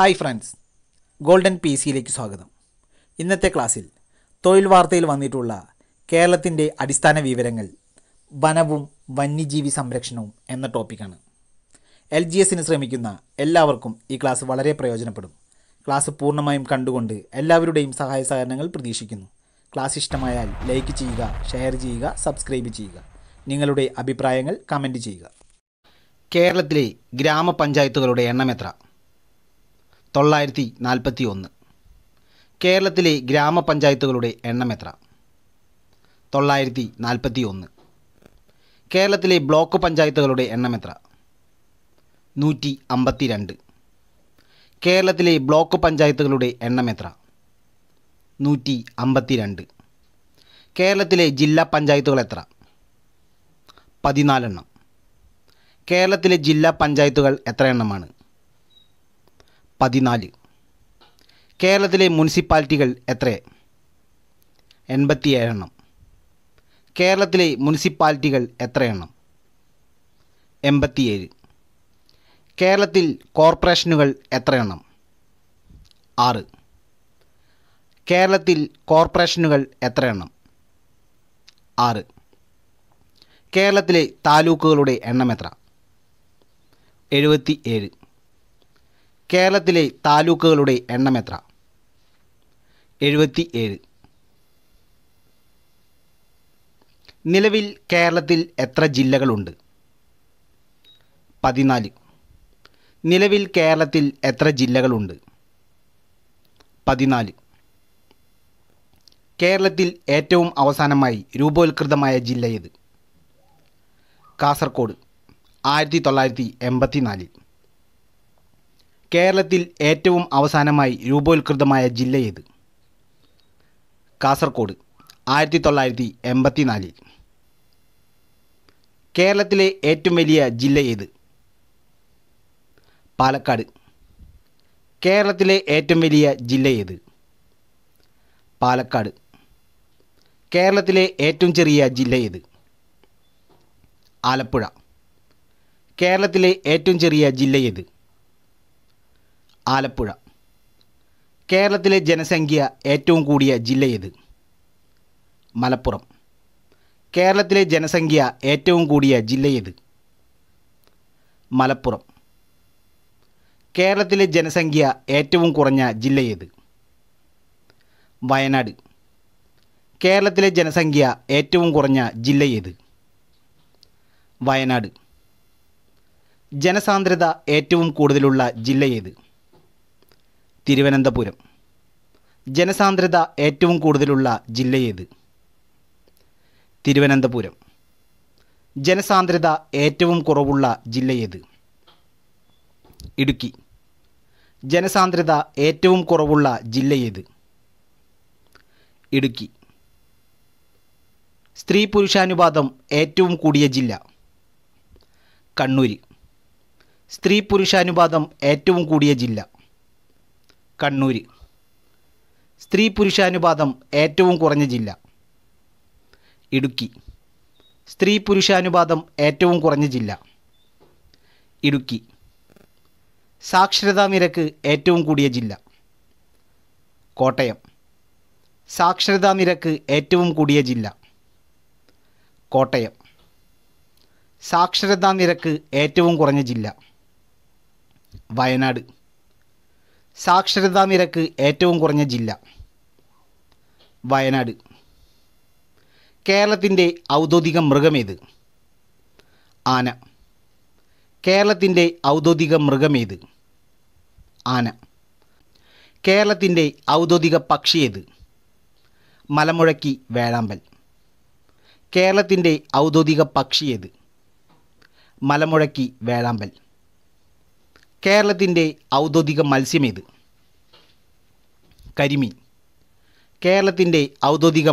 hi friends golden P സിയിലേക്ക് സ്വാഗതം ഇന്നത്തെ ക്ലാസ്സിൽ തൊഴിൽ വാർത്തയിൽ വന്നിട്ടുള്ള കേരളത്തിൻ്റെ അടിസ്ഥാന വിവരങ്ങൾ വനവും വന്യജീവി സംരക്ഷണവും എന്ന ടോപ്പിക്കാണ് എൽ ജി എസിന് ശ്രമിക്കുന്ന എല്ലാവർക്കും ഈ ക്ലാസ് വളരെ പ്രയോജനപ്പെടും ക്ലാസ് പൂർണ്ണമായും കണ്ടുകൊണ്ട് എല്ലാവരുടെയും സഹായ സഹകരണങ്ങൾ പ്രതീക്ഷിക്കുന്നു ക്ലാസ് ഇഷ്ടമായാൽ ലൈക്ക് ചെയ്യുക ഷെയർ ചെയ്യുക സബ്സ്ക്രൈബ് ചെയ്യുക നിങ്ങളുടെ അഭിപ്രായങ്ങൾ കമൻറ്റ് ചെയ്യുക കേരളത്തിലെ ഗ്രാമപഞ്ചായത്തുകളുടെ എണ്ണം എത്ര തൊള്ളായിരത്തി നാൽപ്പത്തി ഒന്ന് കേരളത്തിലെ ഗ്രാമപഞ്ചായത്തുകളുടെ എണ്ണം എത്ര തൊള്ളായിരത്തി നാൽപ്പത്തി ഒന്ന് കേരളത്തിലെ ബ്ലോക്ക് പഞ്ചായത്തുകളുടെ എണ്ണം എത്ര നൂറ്റി അമ്പത്തി രണ്ട് കേരളത്തിലെ ബ്ലോക്ക് പഞ്ചായത്തുകളുടെ എണ്ണം എത്ര നൂറ്റി അമ്പത്തി രണ്ട് കേരളത്തിലെ ജില്ലാ പഞ്ചായത്തുകൾ എത്ര പതിനാലെണ്ണം കേരളത്തിലെ ജില്ലാ പഞ്ചായത്തുകൾ എത്ര എണ്ണമാണ് പതിനാല് കേരളത്തിലെ മുനിസിപ്പാലിറ്റികൾ എത്ര എൺപത്തിയേഴെണ്ണം കേരളത്തിലെ മുനിസിപ്പാലിറ്റികൾ എത്രയെണ്ണം എൺപത്തിയേഴ് കേരളത്തിൽ കോർപ്പറേഷനുകൾ എത്രയെണ്ണം ആറ് കേരളത്തിൽ കോർപ്പറേഷനുകൾ എത്രയെണ്ണം ആറ് കേരളത്തിലെ താലൂക്കുകളുടെ എണ്ണം എത്ര എഴുപത്തി ഏഴ് കേരളത്തിലെ താലൂക്കുകളുടെ എണ്ണം എത്ര എഴുപത്തി ഏഴ് നിലവിൽ കേരളത്തിൽ എത്ര ജില്ലകളുണ്ട് പതിനാല് നിലവിൽ കേരളത്തിൽ എത്ര ജില്ലകളുണ്ട് പതിനാല് കേരളത്തിൽ ഏറ്റവും അവസാനമായി രൂപവത്കൃതമായ ജില്ല കാസർഗോഡ് ആയിരത്തി തൊള്ളായിരത്തി എൺപത്തി നാലിൽ കേരളത്തിൽ ഏറ്റവും അവസാനമായി രൂപവത്കൃതമായ ജില്ലയേത് കാസർഗോഡ് ആയിരത്തി തൊള്ളായിരത്തി എൺപത്തി നാലിൽ കേരളത്തിലെ ഏറ്റവും വലിയ ജില്ലയേത് പാലക്കാട് കേരളത്തിലെ ഏറ്റവും വലിയ ജില്ലയേത് പാലക്കാട് കേരളത്തിലെ ഏറ്റവും ചെറിയ ജില്ലയേത് ആലപ്പുഴ കേരളത്തിലെ ഏറ്റവും ചെറിയ ജില്ലയേത് ആലപ്പുഴ കേരളത്തിലെ ജനസംഖ്യ ഏറ്റവും കൂടിയ ജില്ലയേത് മലപ്പുറം കേരളത്തിലെ ജനസംഖ്യ ഏറ്റവും കൂടിയ ജില്ലയേത് മലപ്പുറം കേരളത്തിലെ ജനസംഖ്യ ഏറ്റവും കുറഞ്ഞ ജില്ലയേത് വയനാട് കേരളത്തിലെ ജനസംഖ്യ ഏറ്റവും കുറഞ്ഞ ജില്ലയേത് വയനാട് ജനസാന്ദ്രത ഏറ്റവും കൂടുതലുള്ള ജില്ലയേത് തിരുവനന്തപുരം ജനസാന്ദ്രത ഏറ്റവും കൂടുതലുള്ള ജില്ലയേത് തിരുവനന്തപുരം ജനസാന്ദ്രത ഏറ്റവും കുറവുള്ള ജില്ലയേത് ഇടുക്കി ജനസാന്ദ്രത ഏറ്റവും കുറവുള്ള ജില്ലയേത് ഇടുക്കി സ്ത്രീ പുരുഷാനുപാതം ഏറ്റവും കൂടിയ ജില്ല കണ്ണൂർ സ്ത്രീ പുരുഷാനുപാതം ഏറ്റവും കൂടിയ ജില്ല കണ്ണൂർ സ്ത്രീ പുരുഷാനുപാതം ഏറ്റവും കുറഞ്ഞ ജില്ല ഇടുക്കി സ്ത്രീ പുരുഷാനുപാതം ഏറ്റവും കുറഞ്ഞ ജില്ല ഇടുക്കി സാക്ഷരതാ നിരക്ക് ഏറ്റവും കൂടിയ ജില്ല കോട്ടയം സാക്ഷരതാ നിരക്ക് ഏറ്റവും കൂടിയ ജില്ല കോട്ടയം സാക്ഷരതാ നിരക്ക് ഏറ്റവും കുറഞ്ഞ ജില്ല വയനാട് സാക്ഷരതാ നിരക്ക് ഏറ്റവും കുറഞ്ഞ ജില്ല വയനാട് കേരളത്തിൻ്റെ ഔദ്യോഗിക മൃഗമേത് ആന കേരളത്തിൻ്റെ ഔദ്യോഗിക മൃഗമേത് ആന കേരളത്തിൻ്റെ ഔദ്യോഗിക പക്ഷിയേത് മലമുഴക്കി വേഴാമ്പൽ കേരളത്തിൻ്റെ ഔദ്യോഗിക പക്ഷിയേത് മലമുഴക്കി വേഴാമ്പൽ കേരളത്തിൻ്റെ ഔദ്യോഗിക ഏത് കരിമീൻ കേരളത്തിൻ്റെ ഔദ്യോഗിക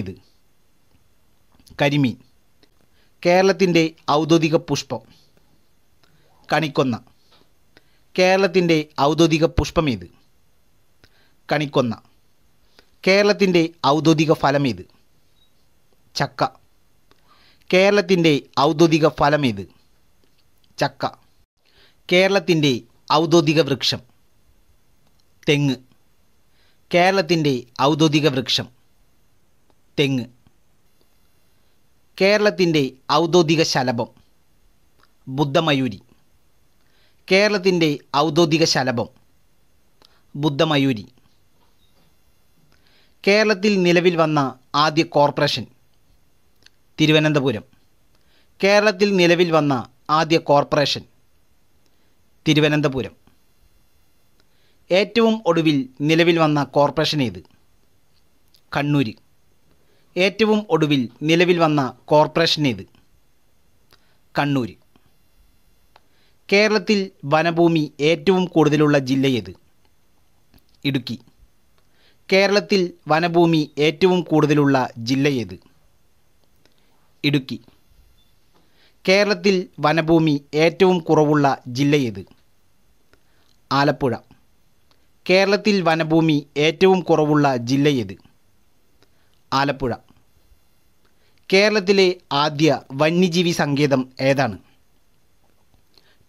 ഏത് കരിമീൻ കേരളത്തിൻ്റെ ഔദ്യോഗിക പുഷ്പം കണിക്കൊന്ന കേരളത്തിൻ്റെ ഔദ്യോഗിക ഏത് കണിക്കൊന്ന കേരളത്തിൻ്റെ ഔദ്യോഗിക ഏത് ചക്ക കേരളത്തിൻ്റെ ഔദ്യോഗിക ഏത് ചക്ക കേരളത്തിൻ്റെ ഔദ്യോഗിക വൃക്ഷം തെങ്ങ് കേരളത്തിൻ്റെ ഔദ്യോഗിക വൃക്ഷം തെങ്ങ് കേരളത്തിൻ്റെ ഔദ്യോഗിക ശലഭം ബുദ്ധമയൂരി കേരളത്തിൻ്റെ ഔദ്യോഗിക ശലഭം ബുദ്ധമയൂരി കേരളത്തിൽ നിലവിൽ വന്ന ആദ്യ കോർപ്പറേഷൻ തിരുവനന്തപുരം കേരളത്തിൽ നിലവിൽ വന്ന ആദ്യ കോർപ്പറേഷൻ തിരുവനന്തപുരം ഏറ്റവും ഒടുവിൽ നിലവിൽ വന്ന കോർപ്പറേഷൻ ഏത് കണ്ണൂർ ഏറ്റവും ഒടുവിൽ നിലവിൽ വന്ന കോർപ്പറേഷൻ ഏത് കണ്ണൂർ കേരളത്തിൽ വനഭൂമി ഏറ്റവും കൂടുതലുള്ള ജില്ലയേത് ഇടുക്കി കേരളത്തിൽ വനഭൂമി ഏറ്റവും കൂടുതലുള്ള ജില്ലയേത് ഇടുക്കി കേരളത്തിൽ വനഭൂമി ഏറ്റവും കുറവുള്ള ജില്ലയേത് ആലപ്പുഴ കേരളത്തിൽ വനഭൂമി ഏറ്റവും കുറവുള്ള ജില്ലയേത് ആലപ്പുഴ കേരളത്തിലെ ആദ്യ വന്യജീവി സങ്കേതം ഏതാണ്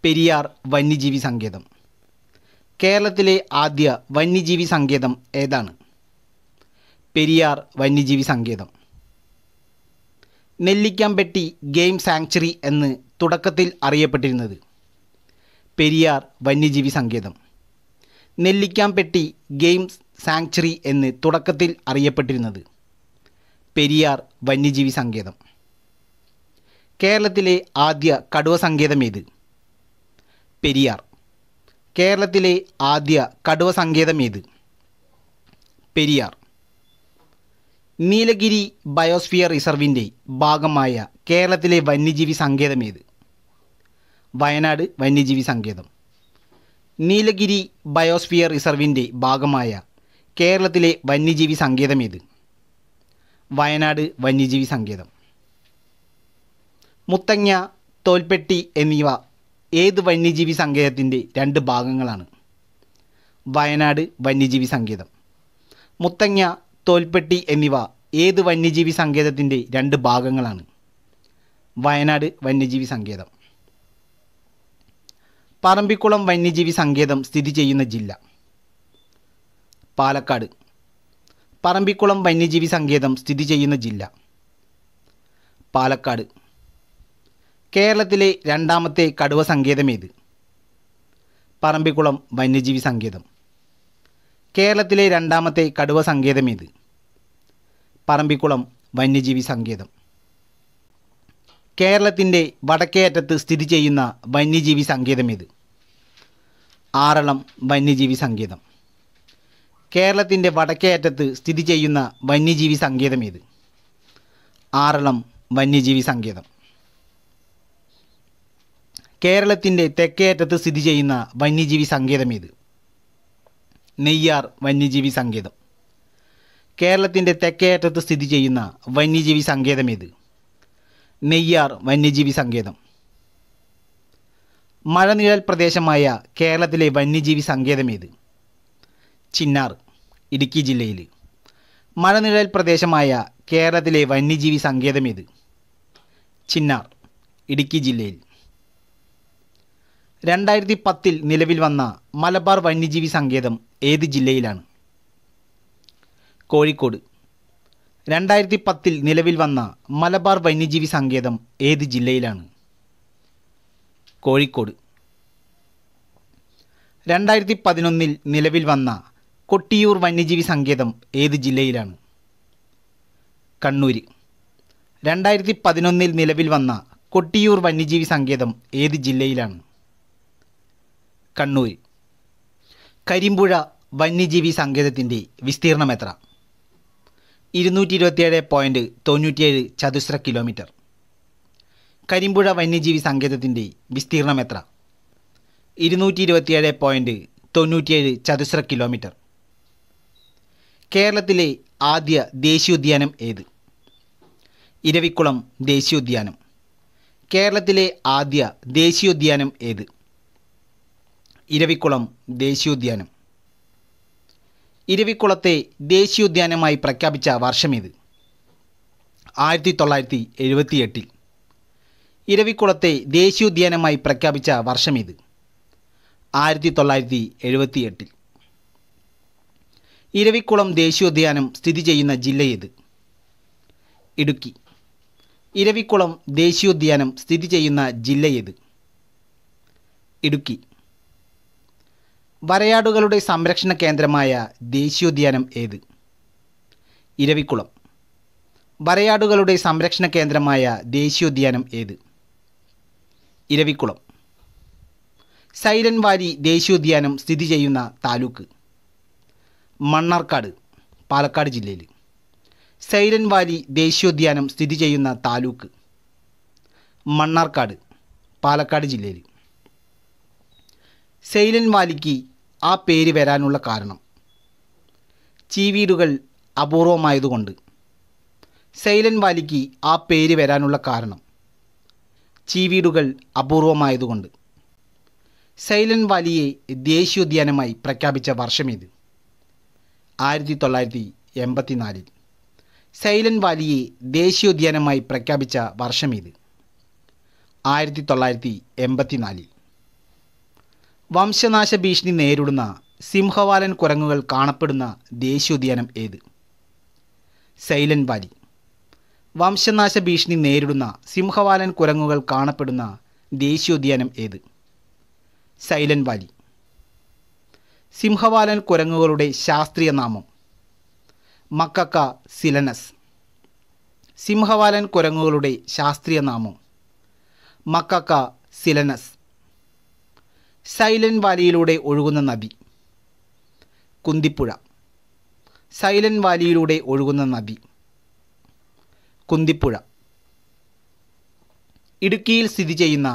പെരിയാർ വന്യജീവി സങ്കേതം കേരളത്തിലെ ആദ്യ വന്യജീവി സങ്കേതം ഏതാണ് പെരിയാർ വന്യജീവി സങ്കേതം നെല്ലിക്കാമ്പെട്ടി ഗെയിം സാങ്ച്വറി എന്ന് തുടക്കത്തിൽ അറിയപ്പെട്ടിരുന്നത് പെരിയാർ വന്യജീവി സങ്കേതം നെല്ലിക്കാംപെട്ടി ഗെയിംസ് സാങ്ച്വറി എന്ന് തുടക്കത്തിൽ അറിയപ്പെട്ടിരുന്നത് പെരിയാർ വന്യജീവി സങ്കേതം കേരളത്തിലെ ആദ്യ കടുവ ഏത് പെരിയാർ കേരളത്തിലെ ആദ്യ കടുവ ഏത് പെരിയാർ നീലഗിരി ബയോസ്ഫിയർ റിസർവിൻ്റെ ഭാഗമായ കേരളത്തിലെ വന്യജീവി ഏത് വയനാട് വന്യജീവി സങ്കേതം നീലഗിരി ബയോസ്ഫിയർ റിസർവിൻ്റെ ഭാഗമായ കേരളത്തിലെ വന്യജീവി സങ്കേതം ഏത് വയനാട് വന്യജീവി സങ്കേതം മുത്തങ്ങ തോൽപ്പെട്ടി എന്നിവ ഏത് വന്യജീവി സങ്കേതത്തിൻ്റെ രണ്ട് ഭാഗങ്ങളാണ് വയനാട് വന്യജീവി സങ്കേതം മുത്തങ്ങ തോൽപ്പെട്ടി എന്നിവ ഏത് വന്യജീവി സങ്കേതത്തിൻ്റെ രണ്ട് ഭാഗങ്ങളാണ് വയനാട് വന്യജീവി സങ്കേതം പറമ്പിക്കുളം വന്യജീവി സങ്കേതം സ്ഥിതി ചെയ്യുന്ന ജില്ല പാലക്കാട് പറമ്പിക്കുളം വന്യജീവി സങ്കേതം സ്ഥിതി ചെയ്യുന്ന ജില്ല പാലക്കാട് കേരളത്തിലെ രണ്ടാമത്തെ കടുവ സങ്കേതമേത് പറമ്പിക്കുളം വന്യജീവി സങ്കേതം കേരളത്തിലെ രണ്ടാമത്തെ കടുവ സങ്കേതമേത് പറമ്പിക്കുളം വന്യജീവി സങ്കേതം കേരളത്തിൻ്റെ വടക്കേയറ്റത്ത് സ്ഥിതി ചെയ്യുന്ന വന്യജീവി സങ്കേതമേത് ആറളം വന്യജീവി സങ്കേതം കേരളത്തിൻ്റെ വടക്കേ അറ്റത്ത് സ്ഥിതി ചെയ്യുന്ന വന്യജീവി സങ്കേതം ഇത് ആറളം വന്യജീവി സങ്കേതം കേരളത്തിൻ്റെ തെക്കേ അറ്റത്ത് സ്ഥിതി ചെയ്യുന്ന വന്യജീവി സങ്കേതം ഇത് നെയ്യാർ വന്യജീവി സങ്കേതം കേരളത്തിൻ്റെ തെക്കേ അറ്റത്ത് സ്ഥിതി ചെയ്യുന്ന വന്യജീവി സങ്കേതം ഇത് നെയ്യാർ വന്യജീവി സങ്കേതം മഴനിഴൽ പ്രദേശമായ കേരളത്തിലെ വന്യജീവി സങ്കേതമേത് ചിന്നാർ ഇടുക്കി ജില്ലയിൽ മഴനിഴൽ പ്രദേശമായ കേരളത്തിലെ വന്യജീവി സങ്കേതമേത് ചിന്നാർ ഇടുക്കി ജില്ലയിൽ രണ്ടായിരത്തി പത്തിൽ നിലവിൽ വന്ന മലബാർ വന്യജീവി സങ്കേതം ഏത് ജില്ലയിലാണ് കോഴിക്കോട് രണ്ടായിരത്തി പത്തിൽ നിലവിൽ വന്ന മലബാർ വന്യജീവി സങ്കേതം ഏത് ജില്ലയിലാണ് കോഴിക്കോട് രണ്ടായിരത്തി പതിനൊന്നിൽ നിലവിൽ വന്ന കൊട്ടിയൂർ വന്യജീവി സങ്കേതം ഏത് ജില്ലയിലാണ് കണ്ണൂർ രണ്ടായിരത്തി പതിനൊന്നിൽ നിലവിൽ വന്ന കൊട്ടിയൂർ വന്യജീവി സങ്കേതം ഏത് ജില്ലയിലാണ് കണ്ണൂർ കരിമ്പുഴ വന്യജീവി സങ്കേതത്തിൻ്റെ വിസ്തീർണം എത്ര ഇരുന്നൂറ്റി ഇരുപത്തിയേഴ് പോയിൻറ്റ് തൊണ്ണൂറ്റിയേഴ് ചതുശ്ര കിലോമീറ്റർ കരിമ്പുഴ വന്യജീവി സങ്കേതത്തിൻ്റെ വിസ്തീർണം എത്ര ഇരുന്നൂറ്റി ഇരുപത്തിയേഴ് പോയിൻറ്റ് തൊണ്ണൂറ്റിയേഴ് ചതുശ്ര കിലോമീറ്റർ കേരളത്തിലെ ആദ്യ ദേശീയോദ്യാനം ഏത് ഇരവിക്കുളം ദേശീയോദ്യാനം കേരളത്തിലെ ആദ്യ ദേശീയോദ്യാനം ഏത് ഇരവിക്കുളം ദേശീയോദ്യാനം ഇരവിക്കുളത്തെ ദേശീയോദ്യാനമായി പ്രഖ്യാപിച്ച വർഷമേത് ആയിരത്തി തൊള്ളായിരത്തി എഴുപത്തിയെട്ടിൽ ഇരവിക്കുളത്തെ ദേശീയോദ്യാനമായി പ്രഖ്യാപിച്ച വർഷമിത് ആയിരത്തി തൊള്ളായിരത്തി എഴുപത്തിയെട്ടിൽ ഇരവിക്കുളം ദേശീയോദ്യാനം സ്ഥിതി ചെയ്യുന്ന ജില്ലയേത് ഇടുക്കി ഇരവിക്കുളം ദേശീയോദ്യാനം സ്ഥിതി ചെയ്യുന്ന ജില്ലയേത് ഇടുക്കി വരയാടുകളുടെ സംരക്ഷണ കേന്ദ്രമായ ദേശീയോദ്യാനം ഏത് ഇരവിക്കുളം വരയാടുകളുടെ സംരക്ഷണ കേന്ദ്രമായ ദേശീയോദ്യാനം ഏത് ഇരവിക്കുളം സൈലൻ ദേശീയോദ്യാനം സ്ഥിതി ചെയ്യുന്ന താലൂക്ക് മണ്ണാർക്കാട് പാലക്കാട് ജില്ലയിൽ സൈലൻ ദേശീയോദ്യാനം സ്ഥിതി ചെയ്യുന്ന താലൂക്ക് മണ്ണാർക്കാട് പാലക്കാട് ജില്ലയിൽ സൈലൻവാലിക്ക് ആ പേര് വരാനുള്ള കാരണം ചീവീടുകൾ അപൂർവമായതുകൊണ്ട് സൈലൻവാലിക്ക് ആ പേര് വരാനുള്ള കാരണം ചീവീടുകൾ അപൂർവമായതുകൊണ്ട് സൈലൻ വാലിയെ ദേശീയോദ്യാനമായി പ്രഖ്യാപിച്ച വർഷമേത് ആയിരത്തി തൊള്ളായിരത്തി എൺപത്തിനാലിൽ സൈലൻ വാലിയെ ദേശീയോദ്യാനമായി പ്രഖ്യാപിച്ച വർഷമേത് ആയിരത്തി തൊള്ളായിരത്തി എൺപത്തിനാലിൽ വംശനാശ ഭീഷണി നേരിടുന്ന സിംഹവാലൻ കുരങ്ങുകൾ കാണപ്പെടുന്ന ദേശീയോദ്യാനം ഏത് സൈലൻ വാലി വംശനാശ ഭീഷണി നേരിടുന്ന സിംഹവാലൻ കുരങ്ങുകൾ കാണപ്പെടുന്ന ദേശീയോദ്യാനം ഏത് സൈലൻ വാലി സിംഹവാലൻ കുരങ്ങുകളുടെ ശാസ്ത്രീയ നാമം മക്കക്ക സിലനസ് സിംഹവാലൻ കുരങ്ങുകളുടെ ശാസ്ത്രീയ നാമം മക്കക്ക സിലനസ് സൈലൻ വാലിയിലൂടെ ഒഴുകുന്ന നദി കുന്തിപ്പുഴ സൈലൻ വാലിയിലൂടെ ഒഴുകുന്ന നദി കുന്തിപ്പുഴ ഇടുക്കിയിൽ സ്ഥിതി ചെയ്യുന്ന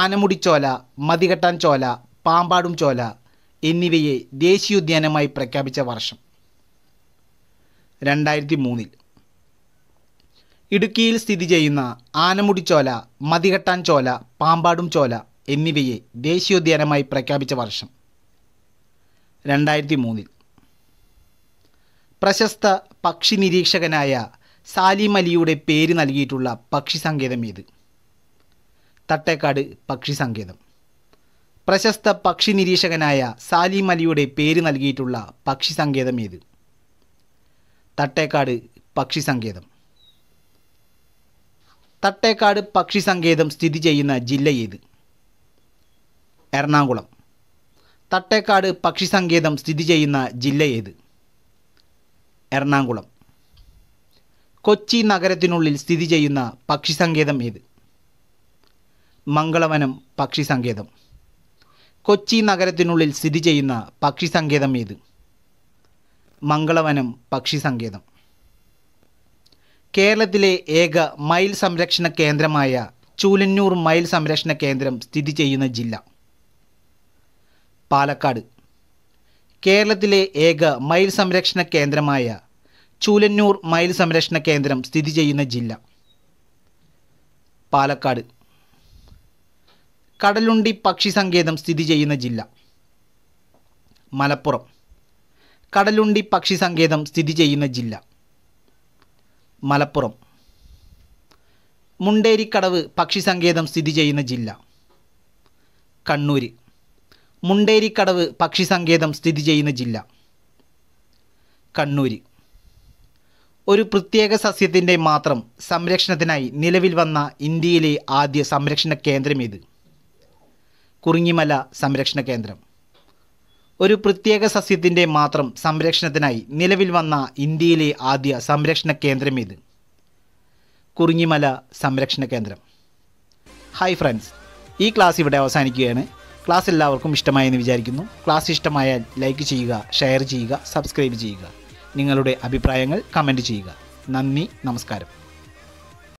ആനമുടിച്ചോല മതികെട്ടാൻ ചോല പാമ്പാടും ചോല എന്നിവയെ ദേശീയോദ്യാനമായി പ്രഖ്യാപിച്ച വർഷം രണ്ടായിരത്തി മൂന്നിൽ ഇടുക്കിയിൽ സ്ഥിതി ചെയ്യുന്ന ആനമുടിച്ചോല മതികെട്ടാൻ ചോല പാമ്പാടും ചോല എന്നിവയെ ദേശീയോദ്യാനമായി പ്രഖ്യാപിച്ച വർഷം രണ്ടായിരത്തി മൂന്നിൽ പ്രശസ്ത പക്ഷി നിരീക്ഷകനായ സാലിം അലിയുടെ പേര് നൽകിയിട്ടുള്ള പക്ഷി സങ്കേതം ഏത് തട്ടേക്കാട് പക്ഷി സങ്കേതം പ്രശസ്ത പക്ഷി നിരീക്ഷകനായ സാലിം അലിയുടെ പേര് നൽകിയിട്ടുള്ള പക്ഷി സങ്കേതം ഏത് തട്ടേക്കാട് പക്ഷി സങ്കേതം തട്ടേക്കാട് പക്ഷി സങ്കേതം സ്ഥിതി ചെയ്യുന്ന ജില്ല ഏത് എറണാകുളം തട്ടേക്കാട് പക്ഷി സങ്കേതം സ്ഥിതി ചെയ്യുന്ന ജില്ല ഏത് എറണാകുളം കൊച്ചി നഗരത്തിനുള്ളിൽ സ്ഥിതി ചെയ്യുന്ന പക്ഷി സങ്കേതം ഏത് മംഗളവനം പക്ഷി സങ്കേതം കൊച്ചി നഗരത്തിനുള്ളിൽ സ്ഥിതി ചെയ്യുന്ന പക്ഷി സങ്കേതം ഏത് മംഗളവനം പക്ഷി സങ്കേതം കേരളത്തിലെ ഏക മയിൽ സംരക്ഷണ കേന്ദ്രമായ ചൂലന്നൂർ മയിൽ സംരക്ഷണ കേന്ദ്രം സ്ഥിതി ചെയ്യുന്ന ജില്ല പാലക്കാട് കേരളത്തിലെ ഏക മയിൽ സംരക്ഷണ കേന്ദ്രമായ ചൂലന്നൂർ മയിൽ സംരക്ഷണ കേന്ദ്രം സ്ഥിതി ചെയ്യുന്ന ജില്ല പാലക്കാട് കടലുണ്ടി പക്ഷി സങ്കേതം സ്ഥിതി ചെയ്യുന്ന ജില്ല മലപ്പുറം കടലുണ്ടി പക്ഷി സങ്കേതം സ്ഥിതി ചെയ്യുന്ന ജില്ല മലപ്പുറം മുണ്ടേരിക്കടവ് പക്ഷി സങ്കേതം സ്ഥിതി ചെയ്യുന്ന ജില്ല കണ്ണൂർ മുണ്ടേരിക്കടവ് പക്ഷി സങ്കേതം സ്ഥിതി ചെയ്യുന്ന ജില്ല കണ്ണൂർ ഒരു പ്രത്യേക സസ്യത്തിൻ്റെ മാത്രം സംരക്ഷണത്തിനായി നിലവിൽ വന്ന ഇന്ത്യയിലെ ആദ്യ സംരക്ഷണ കേന്ദ്രം ഇത് കുറിഞ്ഞിമല സംരക്ഷണ കേന്ദ്രം ഒരു പ്രത്യേക സസ്യത്തിൻ്റെ മാത്രം സംരക്ഷണത്തിനായി നിലവിൽ വന്ന ഇന്ത്യയിലെ ആദ്യ സംരക്ഷണ കേന്ദ്രം ഇത് കുറിഞ്ഞിമല സംരക്ഷണ കേന്ദ്രം ഹായ് ഫ്രണ്ട്സ് ഈ ക്ലാസ് ഇവിടെ അവസാനിക്കുകയാണ് ക്ലാസ് എല്ലാവർക്കും ഇഷ്ടമായെന്ന് വിചാരിക്കുന്നു ക്ലാസ് ഇഷ്ടമായാൽ ലൈക്ക് ചെയ്യുക ഷെയർ ചെയ്യുക സബ്സ്ക്രൈബ് ചെയ്യുക നിങ്ങളുടെ അഭിപ്രായങ്ങൾ കമൻറ്റ് ചെയ്യുക നന്ദി നമസ്കാരം